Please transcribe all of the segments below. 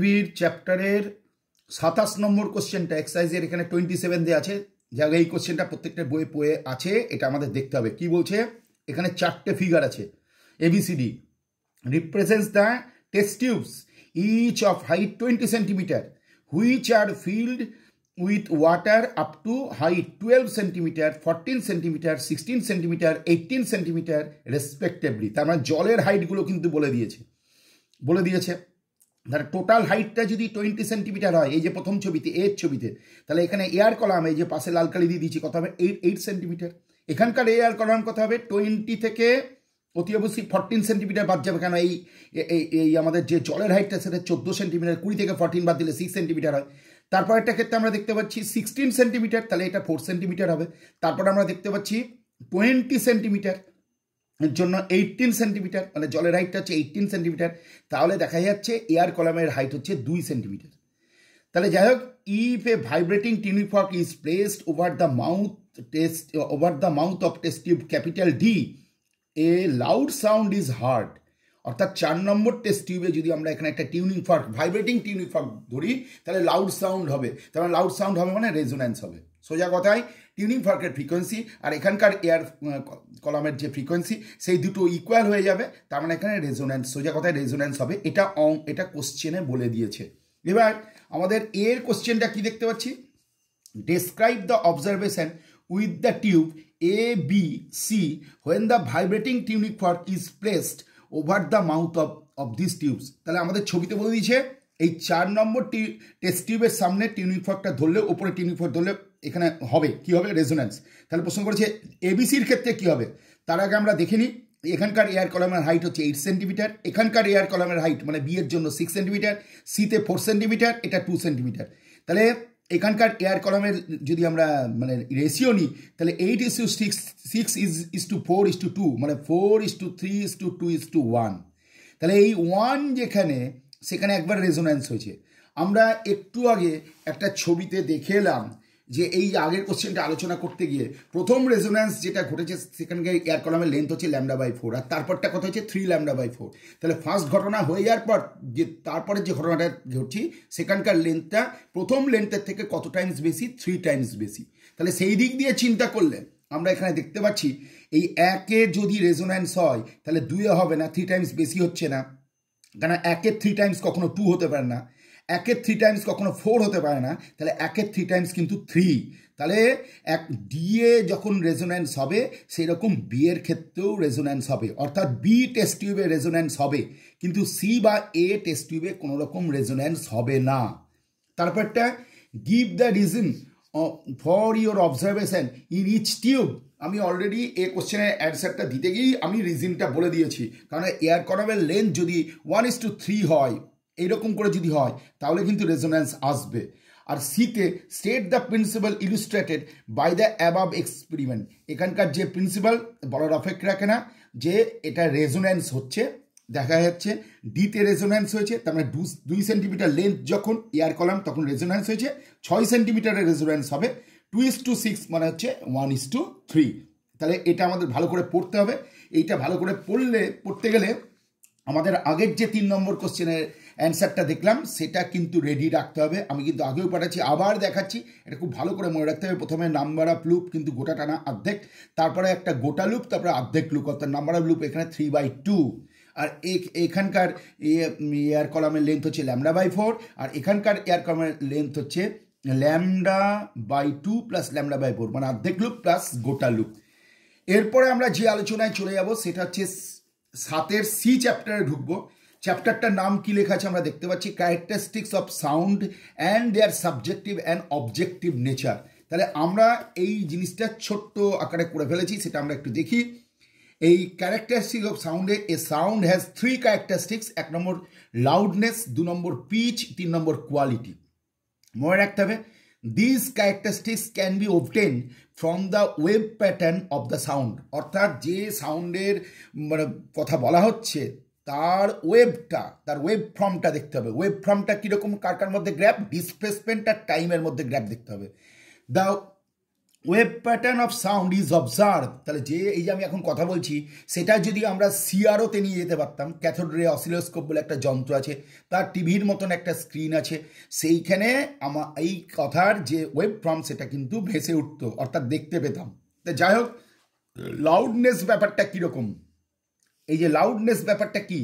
পৃথিবীর চ্যাপ্টারের সাতাশ নম্বর কোশ্চেনটা এক্সারসাইজের এখানে টোয়েন্টি সেভেন দিয়ে আছে যা এই কোশ্চেনটা প্রত্যেকটা বইয়ে পয়ে আছে এটা আমাদের দেখতে হবে কি বলছে এখানে চারটে ফিগার আছে A B C D represents the test tubes each of height twenty centimetre which are filled with water up to height twelve centimetre fourteen centimetre sixteen centimetre eighteen centimetre respectively তার মানে জলের হাইটগুলো কিন্তু বলে দিয়েছে বলে দিয়েছে ধর টোটাল হাইটটা যদি টোয়েন্টি সেন্টিমিটার হয় এই যে প্রথম ছবিতে এর ছবিতে তাহলে এখানে এয়ার কলাম এই যে পাশে লাল কালি দিয়ে দিয়েছি কথা হবে এইট এইট সেন্টিমিটার এখানকার এয়ার কলাম কথা হবে টোয়েন্টি থেকে অতি অবশ্যই ফর্টিন সেন্টিমিটার বাদ যাবে কেন এই এই আমাদের যে জলের হাইটটা সেটা চোদ্দো সেন্টিমিটার কুড়ি থেকে ফর্টিন বাদ দিলে সিক্স সেন্টিমিটার হয় তারপর একটা ক্ষেত্রে আমরা দেখতে পাচ্ছি সিক্সটিন সেন্টিমিটার তাহলে এটা ফোর সেন্টিমিটার হবে তারপর আমরা দেখতে পাচ্ছি টোয়েন্টি সেন্টিমিটার জন্য এইটিন সেন্টিমিটার মানে জলের হাইটটা হচ্ছে এইটিন সেন্টিমিটার তাহলে দেখা যাচ্ছে এয়ার কলামের হাইট হচ্ছে দুই সেন্টিমিটার তাহলে যাই হোক if a vibrating tuning fork is placed over the mouth test over the mouth of test tube capital D a loud sound is heard অর্থাৎ চার নম্বর টেস্ট টিউবে যদি আমরা এখানে একটা টিউনিং ফর্ক ভাইব্রেটিং টিউনিং ধরি তাহলে লাউড সাউন্ড হবে তাহলে লাউড সাউন্ড হবে মানে রেজোন্যান্স হবে সোজা কথায় টিউনিং ফার্কের ফ্রিকোয়েন্সি আর এখানকার এয়ার কলামের যে ফ্রিকোয়েন্সি সেই দুটো ইকুয়াল হয়ে যাবে তার মানে এখানে রেজোন্যান্স সোজা কথায় রেজোন্যান্স হবে এটা অং এটা কোশ্চেনে বলে দিয়েছে এবার আমাদের এর কোশ্চেনটা কি দেখতে পাচ্ছি describe the observation with the tube A B C when the vibrating tuning fork is placed over the mouth of of this tubes তাহলে আমাদের ছবিতে বলে দিয়েছে এই চার নম্বর টি টেস্ট টিউবের সামনে টিউনিক ফর্কটা ধরলে ওপরে টিউনিক ফর্ক ধরলে এখানে হবে কি হবে রেজোনেন্স তাহলে প্রশ্ন করেছে এবিসির ক্ষেত্রে কি হবে তার আগে আমরা দেখে নিই এখানকার এয়ার কলামের হাইট হচ্ছে এইট সেন্টিমিটার এখানকার এয়ার কলামের হাইট মানে বিয়ের জন্য সিক্স সেন্টিমিটার সিতে ফোর সেন্টিমিটার এটা টু সেন্টিমিটার তাহলে এখানকার এয়ার কলামের যদি আমরা মানে রেশিও নিই তাহলে eight is to six six is is to four is to two মানে four is to three is to two is to one তাহলে এই ওয়ান যেখানে সেখানে একবার রেজোনেন্স হয়েছে আমরা একটু আগে একটা ছবিতে দেখে এলাম যে এই আগের কোশ্চেনটা আলোচনা করতে গিয়ে প্রথম রেজোন্যান্স যেটা ঘটেছে সেখানে এয়ার কলামের লেন্থ হচ্ছে ল্যামডা বাই ফোর আর তারপরটা কথা হচ্ছে থ্রি ল্যামডা বাই ফোর তাহলে ফার্স্ট ঘটনা হয়ে যাওয়ার পর যে তারপরে যে ঘটনাটা ঘটছি সেখানকার লেন্থটা প্রথম লেন্থের থেকে কত টাইমস বেশি থ্রি টাইমস বেশি তাহলে সেই দিক দিয়ে চিন্তা করলে আমরা এখানে দেখতে পাচ্ছি এই একে যদি রেজোন্যান্স হয় তাহলে দুয়ে হবে না থ্রি টাইমস বেশি হচ্ছে না কেন একে থ্রি টাইমস কখনো টু হতে পারে না একের থ্রি টাইমস কখনো ফোর হতে পারে না তাহলে একের থ্রি টাইমস কিন্তু থ্রি তাহলে এক ডি এ যখন রেজোন্যান্স হবে সেই রকম বিয়ের ক্ষেত্রেও রেজোন্যান্স হবে অর্থাৎ বি টেস্ট টিউবে রেজোন্যান্স হবে কিন্তু সি বা এ টেস্ট টিউবে কোনো রকম রেজোন্যান্স হবে না তারপরটা give the reason for your observation in each tube আমি অলরেডি এ কোশ্চেনের অ্যান্সারটা দিতে গিয়েই আমি রিজনটা বলে দিয়েছি কারণ এয়ার করাবের লেন্থ যদি ওয়ান ইস টু থ্রি হয় এইরকম করে যদি হয় তাহলে কিন্তু রেজোন্যান্স আসবে আর সিতে state the principle illustrated by the above experiment এখানকার যে প্রিন্সিপাল বলার অপেক্ষা রাখে না যে এটা রেজোন্যান্স হচ্ছে দেখা যাচ্ছে ডিতে রেজোন্যান্স হয়েছে তার মানে দুই সেন্টিমিটার লেন্থ যখন এয়ার কলাম তখন রেজোন্যান্স হয়েছে ছয় সেন্টিমিটারের রেজোন্যান্স হবে টু ইস টু সিক্স মানে হচ্ছে ওয়ান ইস টু থ্রি তাহলে এটা আমাদের ভালো করে পড়তে হবে এইটা ভালো করে পড়লে পড়তে গেলে আমাদের আগের যে তিন নম্বর কোশ্চেনের অ্যান্সারটা দেখলাম সেটা কিন্তু রেডি রাখতে হবে আমি কিন্তু আগেও পাঠাচ্ছি আবার দেখাচ্ছি এটা খুব ভালো করে মনে রাখতে হবে প্রথমে নাম্বার অফ লুপ কিন্তু গোটা টানা অর্ধেক তারপরে একটা গোটা লুপ তারপরে অর্ধেক লুপ অর্থাৎ নাম্বার অফ লুপ এখানে থ্রি বাই টু আর এখানকার এয়ার কলামের লেন্থ হচ্ছে ল্যামডা বাই ফোর আর এখানকার এয়ার কলামের লেন্থ হচ্ছে lambda by two plus lambda by four মানে অর্ধেক লুপ প্লাস গোটা লুপ এরপরে আমরা যে আলোচনায় চলে যাব সেটা হচ্ছে সাতের সি চ্যাপ্টারে ঢুকবো চ্যাপ্টারটার নাম কি লেখা আছে আমরা দেখতে পাচ্ছি characteristics of sound and their subjective and objective nature তাহলে আমরা এই জিনিসটা ছোট্ট আকারে করে ফেলেছি সেটা আমরা একটু দেখি এই ক্যারেক্টারিস্টিক অফ সাউন্ডে a sound has three characteristics এক নম্বর লাউডনেস দু নম্বর পিচ তিন নম্বর কোয়ালিটি মনে রাখতে হবে this characteristics can be obtain from the wave pattern of the sound অর্থাৎ যে সাউন্ডের মানে কথা বলা হচ্ছে তার ওয়েবটা তার ওয়েব ফর্মটা দেখতে হবে ওয়েব ফর্মটা কীরকম কার কার মধ্যে গ্র্যাপ ডিসপ্লেসমেন্ট আর টাইমের মধ্যে গ্র্যাপ দেখতে হবে the wave pattern of sound is observe তাহলে যে এই যে আমি এখন কথা বলছি সেটা যদি আমরা সিআরওতে নিয়ে যেতে পারতাম ক্যাথোড্রে অসিলোস্কোপ বলে একটা যন্ত্র আছে তার টিভির মতন একটা স্ক্রিন আছে সেইখানে আমার এই কথার যে ওয়েব ফর্ম সেটা কিন্তু ভেসে উঠতো অর্থাৎ দেখতে পেতাম তা যাই হোক লাউডনেস ব্যাপারটা কীরকম এই যে লাউডনেস ব্যাপারটা কি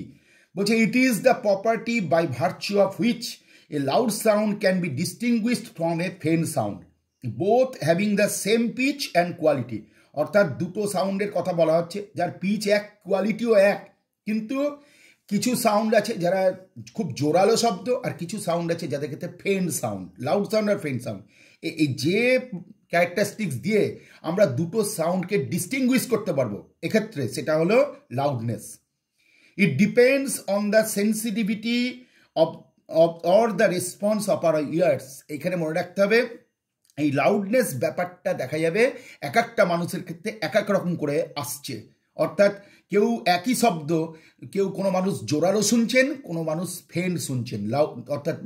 বলছে it is the property by virtue of which a loud sound can be distinguished from a faint sound both having the same pitch and quality অর্থাৎ দুটো সাউন্ডের কথা বলা হচ্ছে যার পিচ এক কোয়ালিটিও এক কিন্তু কিছু সাউন্ড আছে যারা খুব জোরালো শব্দ আর কিছু সাউন্ড আছে যাদের ক্ষেত্রে ফেন সাউন্ড লাউড সাউন্ড আর ফেন সাউন্ড এই যে ক্যারেক্টারিস্টিক্স দিয়ে আমরা দুটো সাউন্ডকে ডিস্টিংগুইশ করতে পারবো এক্ষেত্রে সেটা হলো loudness it depends on the sensitivity of or the response of our ears এখানে মনে রাখতে হবে এই লাউডনেস ব্যাপারটা দেখা যাবে এক একটা মানুষের ক্ষেত্রে এক এক রকম করে আসছে অর্থাৎ কেউ একই শব্দ কেউ কোনো মানুষ জোরালো শুনছেন কোনো মানুষ ফেন শুনছেন লাউ অর্থাৎ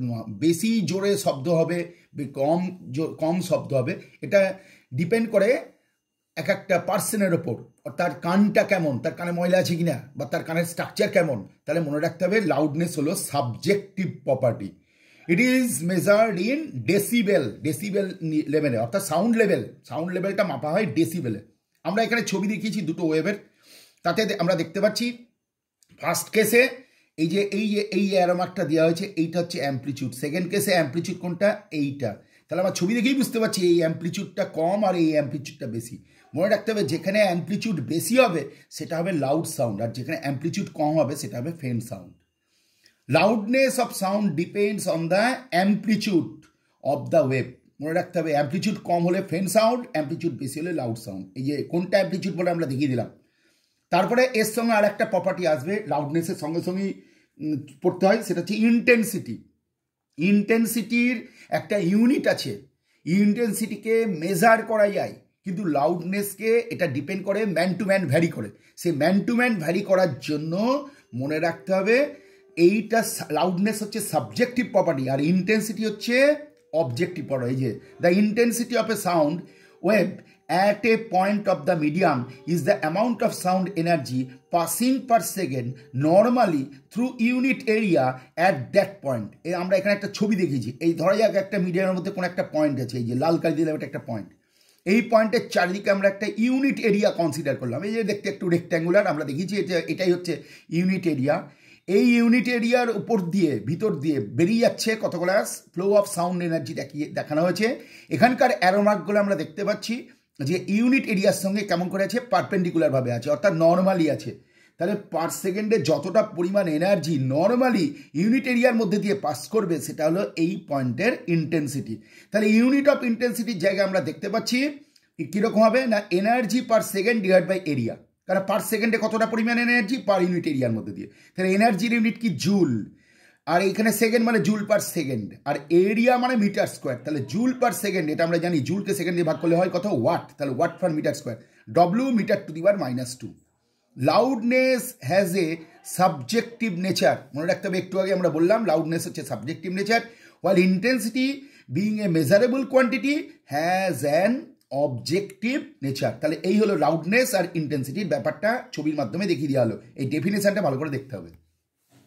বেশি জোরে শব্দ হবে কম কম শব্দ হবে এটা ডিপেন্ড করে এক একটা পার্সনের ওপর তার কানটা কেমন তার কানে ময়লা আছে কিনা বা তার কানের স্ট্রাকচার কেমন তাহলে মনে রাখতে হবে লাউডনেস হলো subjective property it is measured in decibel decibel লেভেলে অর্থাৎ সাউন্ড লেভেল সাউন্ড লেভেলটা মাপা হয় ডেসিবেলে আমরা এখানে ছবি দেখিয়েছি দুটো ওয়েভের তাতে আমরা দেখতে পাচ্ছি ফার্স্ট কেসে এই যে এই যে এই অ্যারোমার্কটা দেওয়া হয়েছে এইটা হচ্ছে অ্যাম্প্লিচিউড সেকেন্ড কেসে অ্যাম্প্লিচিউড কোনটা এইটা তাহলে আমার ছবি দেখেই বুঝতে পারছি এই অ্যাম্প্লিচিউডটা কম আর এই অ্যাম্প্লিচিউডটা বেশি মনে রাখতে হবে যেখানে অ্যাম্প্লিচিউড বেশি হবে সেটা হবে লাউড সাউন্ড আর যেখানে অ্যাম্প্লিচিউড কম হবে সেটা হবে faint sound loudness of sound depends on the amplitude of the wave মনে রাখতে হবে অ্যাম্প্লিচিউড কম হলে ফেন সাউন্ড অ্যাম্প্লিচিউড বেশি হলে লাউড সাউন্ড এই যে কোনটা অ্যাম্প্লিচিউড বলে আমরা দেখিয়ে দিলাম তারপরে এর সঙ্গে আর একটা প্রপার্টি আসবে লাউডনেসের সঙ্গে সঙ্গেই পড়তে হয় সেটা হচ্ছে ইন্টেন্সিটি ইন্টেন্সিটির একটা ইউনিট আছে ইন্টেন্সিটিকে মেজার করা যায় কিন্তু লাউডনেসকে এটা ডিপেন্ড করে ম্যান টু ম্যান ভ্যারি করে say man to man vary করার জন্য মনে রাখতে হবে এইটা লাউডনেস হচ্ছে সাবজেক্টিভ প্রপার্টি আর ইন্টেন্সিটি হচ্ছে অবজেক্টিভ প্রপার্টি এই যে the intensity of a sound wave at a point of the medium is the amount of sound energy passing per second normally through unit area at that point এই আমরা এখানে একটা ছবি দেখিয়েছি এই ধরা যাক একটা মিডিয়ামের মধ্যে কোনো একটা পয়েন্ট আছে এই যে লাল কালি দিলাম এটা একটা পয়েন্ট এই পয়েন্টের চারিদিকে আমরা একটা ইউনিট এরিয়া কনসিডার করলাম এই যে দেখতে একটু রেক্ট্যাঙ্গুলার আমরা দেখিয়েছি এটা এটাই হচ্ছে ইউনিট এরিয়া এই ইউনিট এরিয়ার উপর দিয়ে ভিতর দিয়ে বেরিয়ে যাচ্ছে কতগুলো ফ্লো অফ সাউন্ড এনার্জি দেখিয়ে দেখানো হয়েছে এখানকার অ্যারোমার্কগুলো আমরা দেখতে পাচ্ছি যে ইউনিট এরিয়ার সঙ্গে কেমন করে আছে পারপেন্ডিকুলারভাবে আছে অর্থাৎ নর্মালি আছে তাহলে পার সেকেন্ডে যতটা পরিমাণ এনার্জি নর্মালি ইউনিট এরিয়ার মধ্যে দিয়ে পাস করবে সেটা হলো এই পয়েন্টের ইন্টেন্সিটি তাহলে ইউনিট অফ ইন্টেন্সিটির জায়গায় আমরা দেখতে পাচ্ছি কীরকম হবে না energy per second divide by area কারণ পার সেকেন্ডে কতটা পরিমাণ এনার্জি পার ইউনিট এরিয়ার মধ্যে দিয়ে তাহলে এনার্জির ইউনিট কি জুল আর এইখানে সেকেন্ড মানে জুল পার সেকেন্ড আর এরিয়া মানে মিটার স্কোয়ার তাহলে জুল পার সেকেন্ড এটা আমরা জানি জুলকে সেকেন্ড দিয়ে ভাগ করলে হয় কত ওয়াট তাহলে watt per metre square W metre to the power minus two loudness has a subjective nature মনে রাখতে হবে একটু আগে আমরা বললাম লাউডনেস হচ্ছে subjective nature while intensity being a measurable quantity has an objective nature তাহলে এই হলো লাউডনেস আর ইন্টেন্সিটির ব্যাপারটা ছবির মাধ্যমে দেখিয়ে দেওয়া হলো এই ডেফিনেশনটা ভালো করে দেখতে হবে